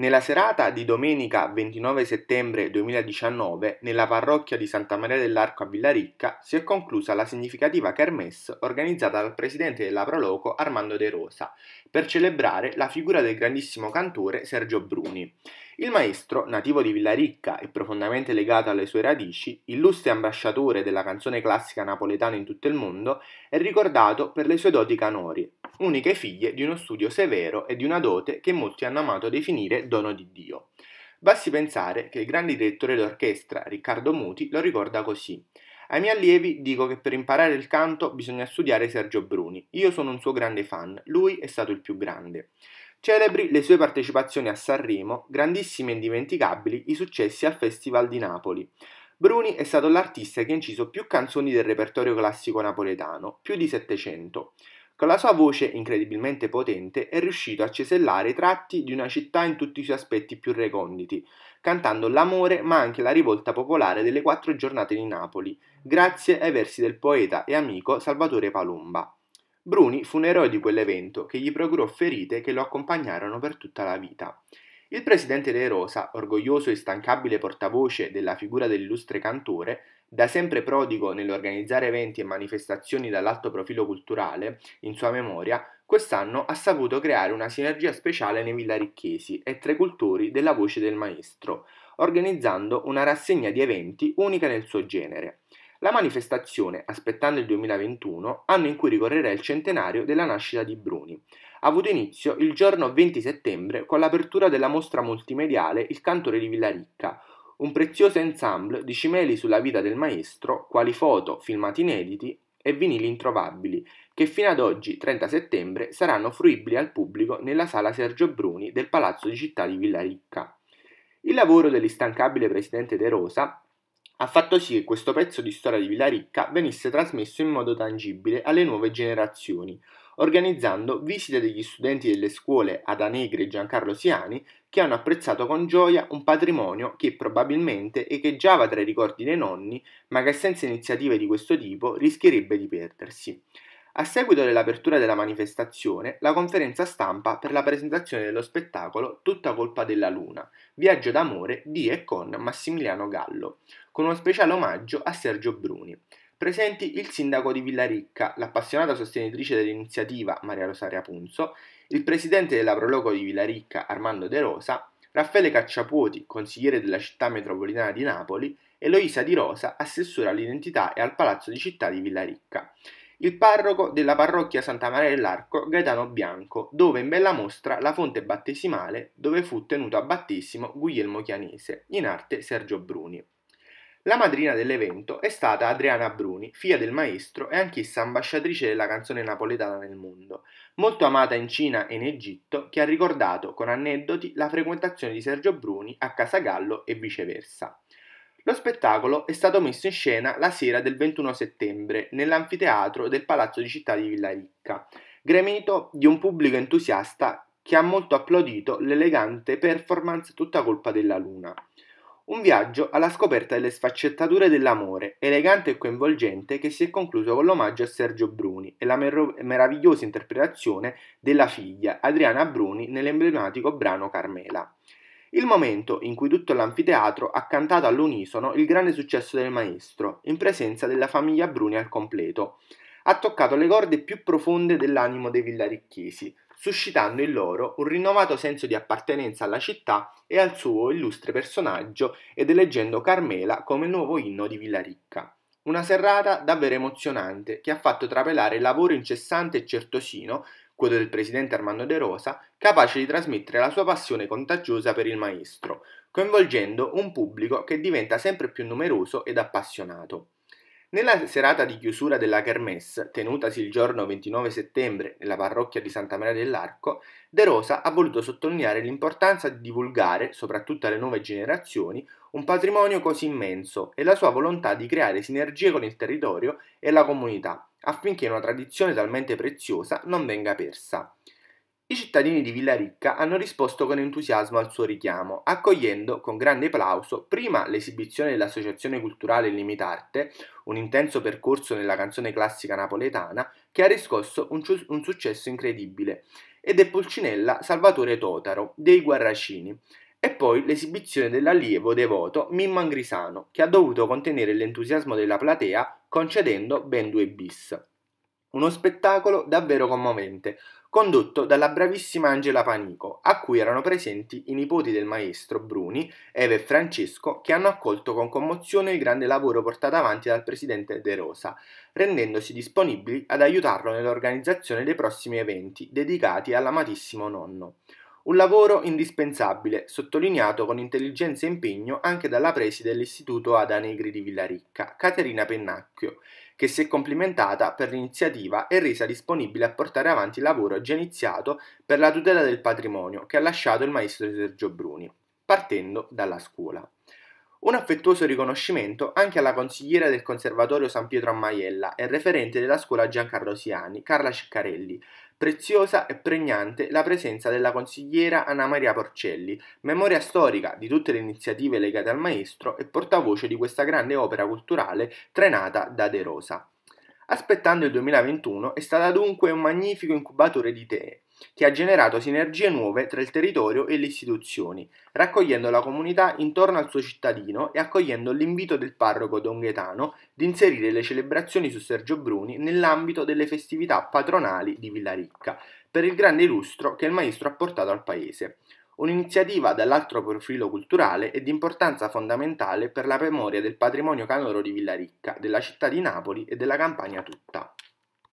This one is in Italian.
Nella serata di domenica 29 settembre 2019, nella parrocchia di Santa Maria dell'Arco a Villaricca, si è conclusa la significativa kermesse organizzata dal presidente della Proloco Armando De Rosa per celebrare la figura del grandissimo cantore Sergio Bruni. Il maestro, nativo di Villaricca e profondamente legato alle sue radici, illustre ambasciatore della canzone classica napoletana in tutto il mondo, è ricordato per le sue doti canori, uniche figlie di uno studio severo e di una dote che molti hanno amato definire dono di Dio. Basti pensare che il grande direttore d'orchestra Riccardo Muti lo ricorda così. Ai miei allievi dico che per imparare il canto bisogna studiare Sergio Bruni. Io sono un suo grande fan, lui è stato il più grande. Celebri le sue partecipazioni a Sanremo, grandissime e indimenticabili i successi al Festival di Napoli. Bruni è stato l'artista che ha inciso più canzoni del repertorio classico napoletano, più di 700. Con la sua voce incredibilmente potente è riuscito a cesellare i tratti di una città in tutti i suoi aspetti più reconditi, cantando l'amore ma anche la rivolta popolare delle quattro giornate di Napoli, grazie ai versi del poeta e amico Salvatore Palumba. Bruni fu un eroe di quell'evento che gli procurò ferite che lo accompagnarono per tutta la vita. Il presidente De Rosa, orgoglioso e stancabile portavoce della figura dell'illustre cantore, da sempre prodigo nell'organizzare eventi e manifestazioni dall'alto profilo culturale in sua memoria, quest'anno ha saputo creare una sinergia speciale nei villaricchesi e tra i cultori della voce del maestro, organizzando una rassegna di eventi unica nel suo genere. La manifestazione, aspettando il 2021, anno in cui ricorrerà il centenario della nascita di Bruni, ha avuto inizio il giorno 20 settembre con l'apertura della mostra multimediale Il cantore di Villaricca, un prezioso ensemble di cimeli sulla vita del maestro, quali foto, filmati inediti e vinili introvabili, che fino ad oggi, 30 settembre, saranno fruibili al pubblico nella sala Sergio Bruni del Palazzo di Città di Villaricca. Il lavoro dell'istancabile presidente De Rosa ha fatto sì che questo pezzo di storia di Villaricca venisse trasmesso in modo tangibile alle nuove generazioni, organizzando visite degli studenti delle scuole ad Anegri e Giancarlo Siani che hanno apprezzato con gioia un patrimonio che probabilmente echeggiava tra i ricordi dei nonni, ma che senza iniziative di questo tipo rischierebbe di perdersi. A seguito dell'apertura della manifestazione, la conferenza stampa per la presentazione dello spettacolo Tutta colpa della luna, viaggio d'amore di e con Massimiliano Gallo, con uno speciale omaggio a Sergio Bruni presenti il sindaco di Villaricca, l'appassionata sostenitrice dell'iniziativa Maria Rosaria Punzo, il presidente della Prologo di Villaricca Armando De Rosa, Raffaele Cacciapuoti, consigliere della città metropolitana di Napoli, e Loisa Di Rosa, assessore all'identità e al palazzo di città di Villaricca. Il parroco della parrocchia Santa Maria dell'Arco Gaetano Bianco, dove in bella mostra la fonte battesimale dove fu tenuto a battesimo Guglielmo Chianese, in arte Sergio Bruni. La madrina dell'evento è stata Adriana Bruni, figlia del maestro e anch'essa ambasciatrice della canzone napoletana nel mondo, molto amata in Cina e in Egitto, che ha ricordato con aneddoti la frequentazione di Sergio Bruni a Casagallo e viceversa. Lo spettacolo è stato messo in scena la sera del 21 settembre nell'anfiteatro del Palazzo di Città di Villaricca, gremito di un pubblico entusiasta che ha molto applaudito l'elegante performance tutta colpa della luna. Un viaggio alla scoperta delle sfaccettature dell'amore, elegante e coinvolgente, che si è concluso con l'omaggio a Sergio Bruni e la mer- meravigliosa interpretazione della figlia Adriana Bruni nell'emblematico brano Carmela. Il momento in cui tutto l'anfiteatro ha cantato all'unisono il grande successo del maestro, in presenza della famiglia Bruni al completo, ha toccato le corde più profonde dell'animo dei villaricchesi, suscitando in loro un rinnovato senso di appartenenza alla città e al suo illustre personaggio ed eleggendo Carmela come nuovo inno di Villaricca. Una serrata davvero emozionante che ha fatto trapelare il lavoro incessante e certosino, quello del presidente Armando De Rosa, capace di trasmettere la sua passione contagiosa per il maestro, coinvolgendo un pubblico che diventa sempre più numeroso ed appassionato. Nella serata di chiusura della Kermesse, tenutasi il giorno 29 settembre nella parrocchia di Santa Maria dell'Arco, De Rosa ha voluto sottolineare l'importanza di divulgare, soprattutto alle nuove generazioni, un patrimonio così immenso e la sua volontà di creare sinergie con il territorio e la comunità, affinché una tradizione talmente preziosa non venga persa. I cittadini di Villaricca hanno risposto con entusiasmo al suo richiamo, accogliendo con grande applauso prima l'esibizione dell'Associazione Culturale Limitarte, un intenso percorso nella canzone classica napoletana che ha riscosso un, un successo incredibile, ed è Pulcinella Salvatore Totaro, dei Guarracini, e poi l'esibizione dell'allievo devoto Mimmo Angrisano, che ha dovuto contenere l'entusiasmo della platea concedendo ben due bis. Uno spettacolo davvero commovente, condotto dalla bravissima Angela Panico, a cui erano presenti i nipoti del maestro Bruni, Eva e Francesco, che hanno accolto con commozione il grande lavoro portato avanti dal presidente De Rosa, rendendosi disponibili ad aiutarlo nell'organizzazione dei prossimi eventi dedicati all'amatissimo nonno. Un lavoro indispensabile, sottolineato con intelligenza e impegno anche dalla preside dell'Istituto Ada Negri di Villaricca, Caterina Pennacchio, che si è complimentata per l'iniziativa e resa disponibile a portare avanti il lavoro già iniziato per la tutela del patrimonio che ha lasciato il maestro Sergio Bruni, partendo dalla scuola. Un affettuoso riconoscimento anche alla consigliera del Conservatorio San Pietro a Maiella e referente della scuola Giancarlo Siani, Carla Ciccarelli, preziosa e pregnante la presenza della consigliera Anna Maria Porcelli, memoria storica di tutte le iniziative legate al maestro e portavoce di questa grande opera culturale trainata da De Rosa. Aspettando il 2021 è stata dunque un magnifico incubatore di idee, che ha generato sinergie nuove tra il territorio e le istituzioni, raccogliendo la comunità intorno al suo cittadino e accogliendo l'invito del parroco Don Gaetano di inserire le celebrazioni su Sergio Bruni nell'ambito delle festività patronali di Villaricca, per il grande lustro che il maestro ha portato al paese un'iniziativa dall'altro profilo culturale e di importanza fondamentale per la memoria del patrimonio canoro di Villaricca, della città di Napoli e della campagna tutta.